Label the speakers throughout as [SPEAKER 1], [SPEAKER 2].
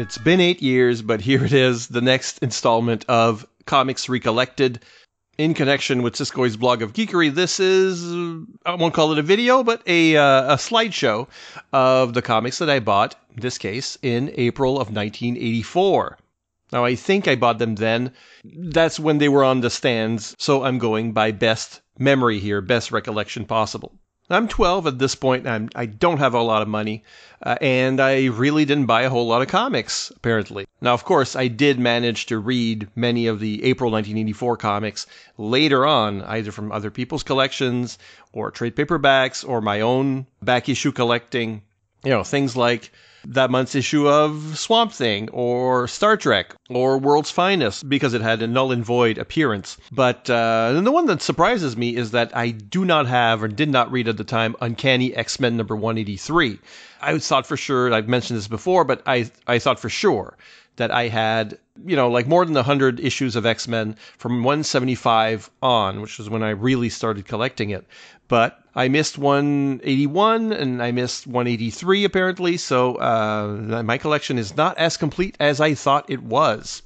[SPEAKER 1] It's been eight years, but here it is, the next installment of Comics Recollected. In connection with Siskoy's blog of geekery, this is, I won't call it a video, but a, uh, a slideshow of the comics that I bought, this case, in April of 1984. Now, I think I bought them then. That's when they were on the stands, so I'm going by best memory here, best recollection possible. I'm 12 at this point. I'm, I don't have a lot of money, uh, and I really didn't buy a whole lot of comics, apparently. Now, of course, I did manage to read many of the April 1984 comics later on, either from other people's collections or trade paperbacks or my own back issue collecting. You know, things like that month's issue of Swamp Thing or Star Trek or World's Finest because it had a null and void appearance. But uh, the one that surprises me is that I do not have or did not read at the time Uncanny X Men number 183. I thought for sure, I've mentioned this before, but I, I thought for sure that I had, you know, like more than 100 issues of X Men from 175 on, which was when I really started collecting it. But I missed 181 and I missed 183 apparently, so uh, my collection is not as complete as I thought it was.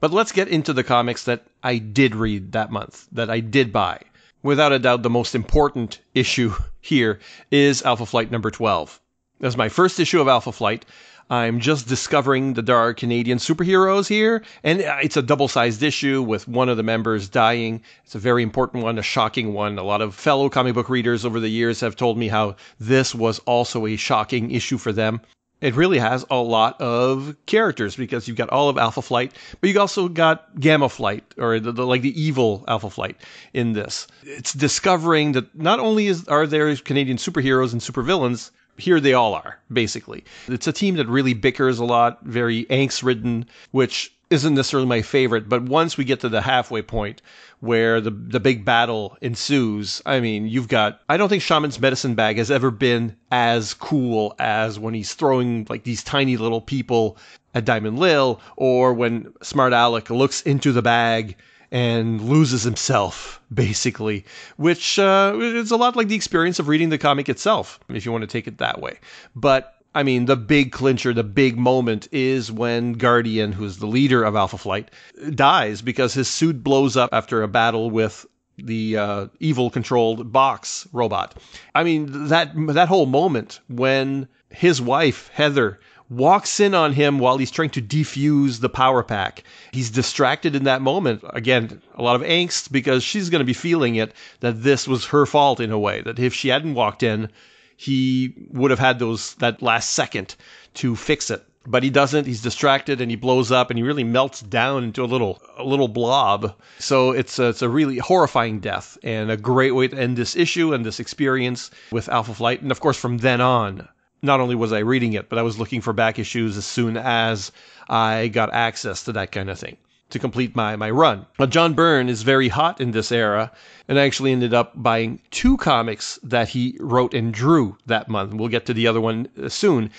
[SPEAKER 1] But let's get into the comics that I did read that month, that I did buy. Without a doubt, the most important issue here is Alpha Flight number 12. As my first issue of Alpha Flight, I'm just discovering that there are Canadian superheroes here, and uh, it's a double sized issue with one of the members dying. It's a very important one, a shocking one. A lot of fellow comic book readers over the years have told me how this was also a shocking issue for them. It really has a lot of characters because you've got all of Alpha Flight, but you've also got Gamma Flight, or the, the, like the evil Alpha Flight in this. It's discovering that not only is, are there Canadian superheroes and supervillains, here they all are, basically. It's a team that really bickers a lot, very angst ridden, which isn't necessarily my favorite, but once we get to the halfway point where the the big battle ensues, I mean, you've got I don't think Shaman's medicine bag has ever been as cool as when he's throwing like these tiny little people at Diamond Lil or when Smart Alec looks into the bag and loses himself basically, which uh, it's a lot like the experience of reading the comic itself, if you want to take it that way. But I mean, the big clincher, the big moment is when Guardian, who's the leader of Alpha Flight, dies because his suit blows up after a battle with the uh, evil controlled box robot. I mean, that that whole moment when his wife Heather walks in on him while he's trying to defuse the power pack. He's distracted in that moment. Again, a lot of angst because she's going to be feeling it that this was her fault in a way, that if she hadn't walked in, he would have had those that last second to fix it but he doesn't he's distracted and he blows up and he really melts down into a little a little blob so it's a, it's a really horrifying death and a great way to end this issue and this experience with alpha flight and of course from then on not only was I reading it, but I was looking for back issues as soon as I got access to that kind of thing to complete my, my run. But John Byrne is very hot in this era, and I actually ended up buying two comics that he wrote and drew that month. We'll get to the other one uh, soon.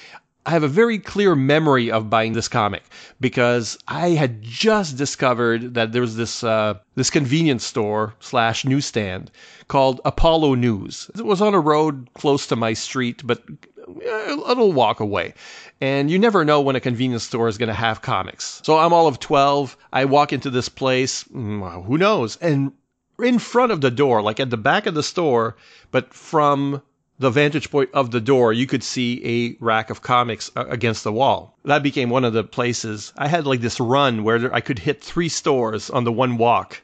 [SPEAKER 1] I have a very clear memory of buying this comic because I had just discovered that there was this uh, this convenience store slash newsstand called Apollo News. It was on a road close to my street, but a little walk away. And you never know when a convenience store is going to have comics. So I'm all of 12. I walk into this place, mm, who knows? And in front of the door, like at the back of the store, but from the vantage point of the door, you could see a rack of comics uh, against the wall. That became one of the places. I had like this run where I could hit three stores on the one walk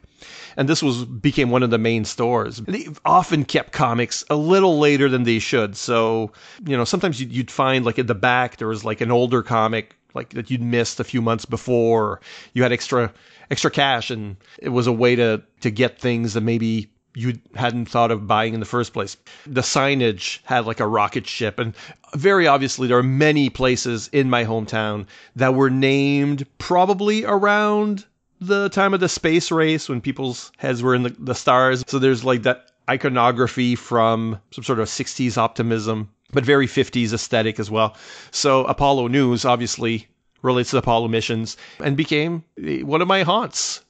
[SPEAKER 1] and this was became one of the main stores. They often kept comics a little later than they should, so you know sometimes you'd, you'd find like at the back there was like an older comic like that you'd missed a few months before. You had extra extra cash, and it was a way to to get things that maybe you hadn't thought of buying in the first place. The signage had like a rocket ship, and very obviously, there are many places in my hometown that were named probably around the time of the space race when people's heads were in the, the stars. So there's like that iconography from some sort of 60s optimism, but very 50s aesthetic as well. So Apollo News obviously relates to Apollo missions and became one of my haunts.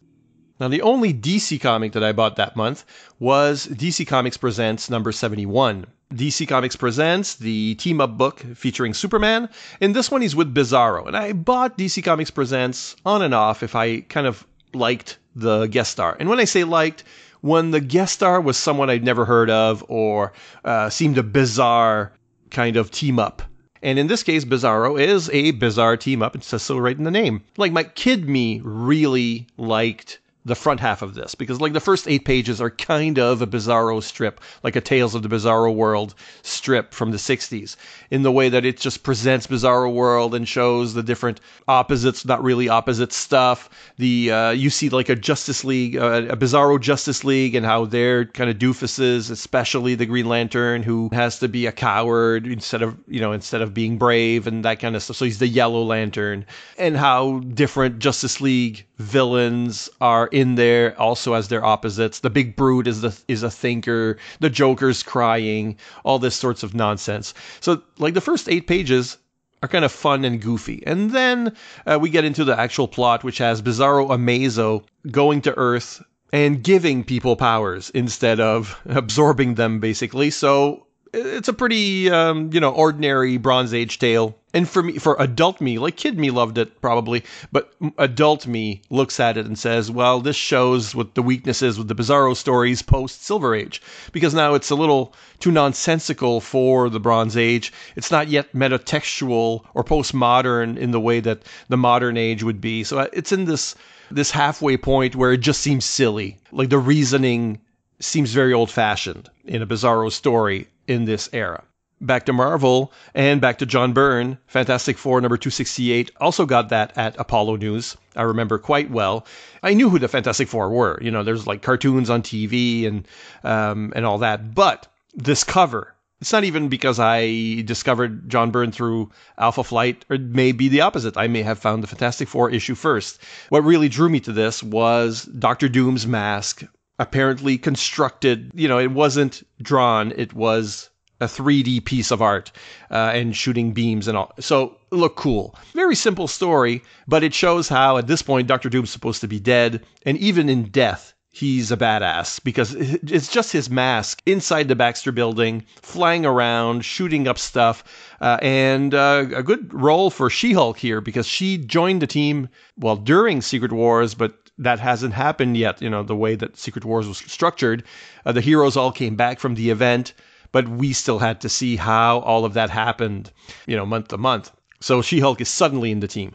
[SPEAKER 1] Now, the only DC comic that I bought that month was DC Comics Presents number 71. DC Comics presents the team up book featuring Superman. In this one, he's with Bizarro. And I bought DC Comics presents on and off if I kind of liked the guest star. And when I say liked, when the guest star was someone I'd never heard of or uh, seemed a bizarre kind of team up. And in this case, Bizarro is a bizarre team up. It says so right in the name. Like my kid me really liked the front half of this because like the first eight pages are kind of a bizarro strip like a tales of the bizarro world strip from the 60s in the way that it just presents bizarro world and shows the different opposites not really opposite stuff the uh, you see like a justice league uh, a bizarro justice league and how they're kind of doofuses especially the green lantern who has to be a coward instead of you know instead of being brave and that kind of stuff so he's the yellow lantern and how different justice league villains are in there also as their opposites. The big brood is the is a thinker. The Joker's crying. All this sorts of nonsense. So like the first eight pages are kind of fun and goofy, and then uh, we get into the actual plot, which has Bizarro Amazo going to Earth and giving people powers instead of absorbing them, basically. So it's a pretty um, you know ordinary Bronze Age tale. And for me, for adult me, like kid me loved it probably, but adult me looks at it and says, "Well, this shows what the weaknesses with the Bizarro stories post Silver Age, because now it's a little too nonsensical for the Bronze Age. It's not yet metatextual or postmodern in the way that the modern age would be. So uh, it's in this this halfway point where it just seems silly, like the reasoning." Seems very old fashioned in a bizarro story in this era. Back to Marvel and back to John Byrne, Fantastic Four number 268 also got that at Apollo News. I remember quite well. I knew who the Fantastic Four were. You know, there's like cartoons on TV and um, and all that. But this cover, it's not even because I discovered John Byrne through Alpha Flight, or it may be the opposite. I may have found the Fantastic Four issue first. What really drew me to this was Doctor Doom's mask apparently constructed. You know, it wasn't drawn, it was a 3D piece of art uh, and shooting beams and all. So look cool. Very simple story, but it shows how at this point Doctor Doom's supposed to be dead, and even in death. He's a badass because it's just his mask inside the Baxter building, flying around, shooting up stuff. Uh, and uh, a good role for She Hulk here because she joined the team, well, during Secret Wars, but that hasn't happened yet. You know, the way that Secret Wars was structured, uh, the heroes all came back from the event, but we still had to see how all of that happened, you know, month to month. So She Hulk is suddenly in the team.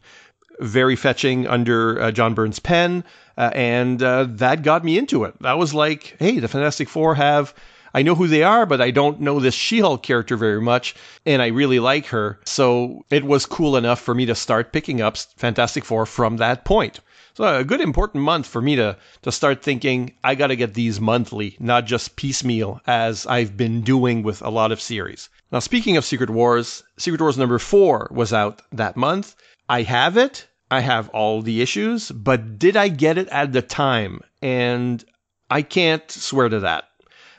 [SPEAKER 1] Very fetching under uh, John Burns' pen. Uh, and uh, that got me into it. That was like, hey, the Fantastic Four have I know who they are, but I don't know this She Hulk character very much, and I really like her. So it was cool enough for me to start picking up Fantastic Four from that point. So a good important month for me to to start thinking I got to get these monthly, not just piecemeal as I've been doing with a lot of series. Now speaking of Secret Wars, Secret Wars number 4 was out that month. I have it. I have all the issues, but did I get it at the time? And I can't swear to that.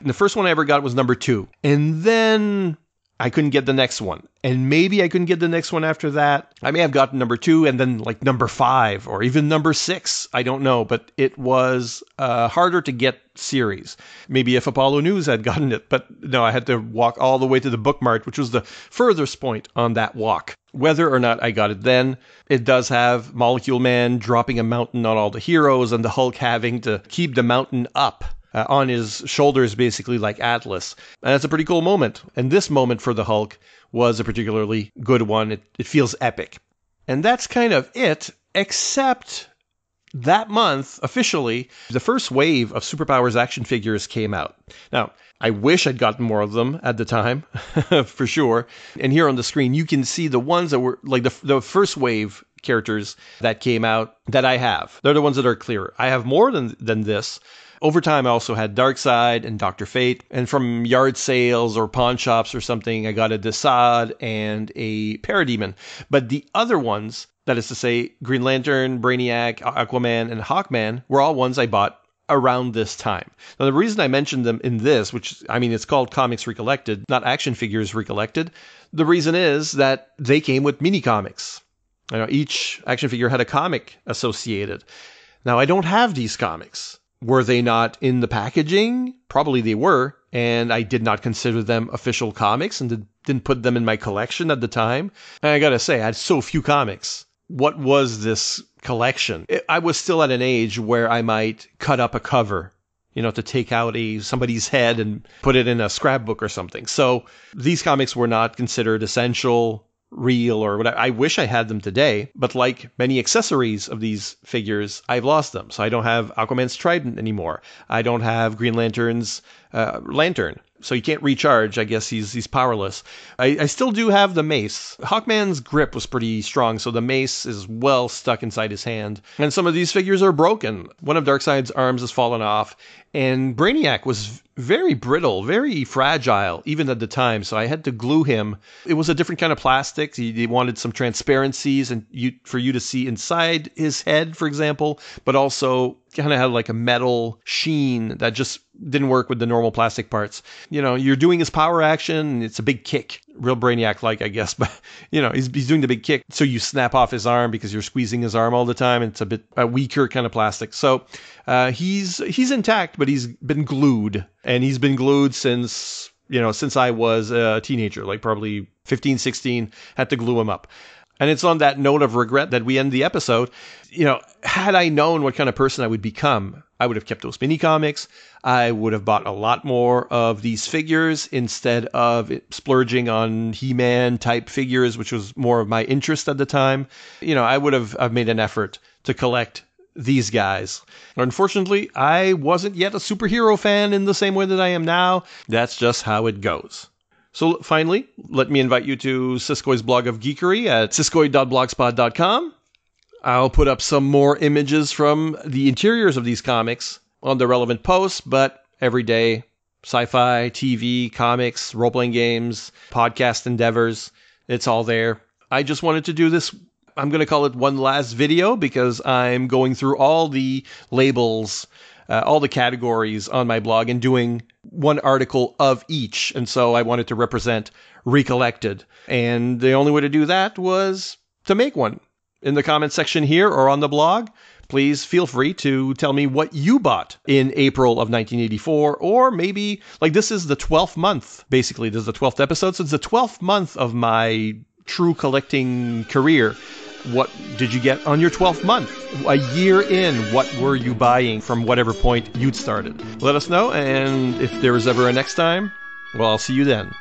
[SPEAKER 1] And the first one I ever got was number two. And then I couldn't get the next one. And maybe I couldn't get the next one after that. I may have gotten number two and then like number five or even number six. I don't know, but it was uh, harder to get series. Maybe if Apollo News had gotten it, but no, I had to walk all the way to the bookmark, which was the furthest point on that walk. Whether or not I got it then, it does have Molecule Man dropping a mountain on all the heroes and the Hulk having to keep the mountain up uh, on his shoulders, basically like Atlas. And that's a pretty cool moment. And this moment for the Hulk was a particularly good one. It, it feels epic. And that's kind of it, except that month, officially, the first wave of Superpowers action figures came out. Now, I wish I'd gotten more of them at the time, for sure. And here on the screen, you can see the ones that were like the, the first wave characters that came out that I have. They're the ones that are clear. I have more than, than this, over time, I also had Side and Dr. Fate. And from yard sales or pawn shops or something, I got a Desaad and a Parademon. But the other ones, that is to say, Green Lantern, Brainiac, Aquaman, and Hawkman, were all ones I bought around this time. Now, the reason I mentioned them in this, which I mean, it's called Comics Recollected, not Action Figures Recollected, the reason is that they came with mini comics. You know, each action figure had a comic associated. Now, I don't have these comics were they not in the packaging? Probably they were, and I did not consider them official comics and did, not put them in my collection at the time. And I gotta say, I had so few comics. What was this collection? It, I was still at an age where I might cut up a cover, you know, to take out a somebody's head and put it in a scrapbook or something. So these comics were not considered essential Real or whatever. I wish I had them today, but like many accessories of these figures, I've lost them. So I don't have Aquaman's trident anymore. I don't have Green Lantern's uh, lantern so he can't recharge. I guess he's he's powerless. I, I, still do have the mace. Hawkman's grip was pretty strong, so the mace is well stuck inside his hand. And some of these figures are broken. One of Darkseid's arms has fallen off, and Brainiac was very brittle, very fragile, even at the time. So I had to glue him. It was a different kind of plastic. He, he wanted some transparencies and you, for you to see inside his head, for example, but also kind of had like a metal sheen that just didn't work with the normal plastic parts. You know, you're doing his power action. It's a big kick, real Brainiac like, I guess. But you know, he's he's doing the big kick, so you snap off his arm because you're squeezing his arm all the time. it's a bit a weaker kind of plastic. So uh, he's he's intact, but he's been glued, and he's been glued since you know since I was a teenager, like probably 15, 16. Had to glue him up. And it's on that note of regret that we end the episode. You know, had I known what kind of person I would become, I would have kept those mini comics. I would have bought a lot more of these figures instead of splurging on He Man type figures, which was more of my interest at the time. You know, I would have I've made an effort to collect these guys. Unfortunately, I wasn't yet a superhero fan in the same way that I am now. That's just how it goes. So finally, let me invite you to Siskoy's blog of geekery at siskoy.blogspot.com. I'll put up some more images from the interiors of these comics on the relevant posts, but every day, sci-fi, TV, comics, role-playing games, podcast endeavors, it's all there. I just wanted to do this I'm going to call it one last video because I'm going through all the labels, uh, all the categories on my blog and doing one article of each. And so I wanted to represent recollected. And the only way to do that was to make one in the comment section here or on the blog. Please feel free to tell me what you bought in April of 1984, or maybe like this is the 12th month, basically. This is the 12th episode. So it's the 12th month of my true collecting career what did you get on your 12th month? A year in, what were you buying from whatever point you'd started? Let us know, and if there is ever a next time, well, I'll see you then.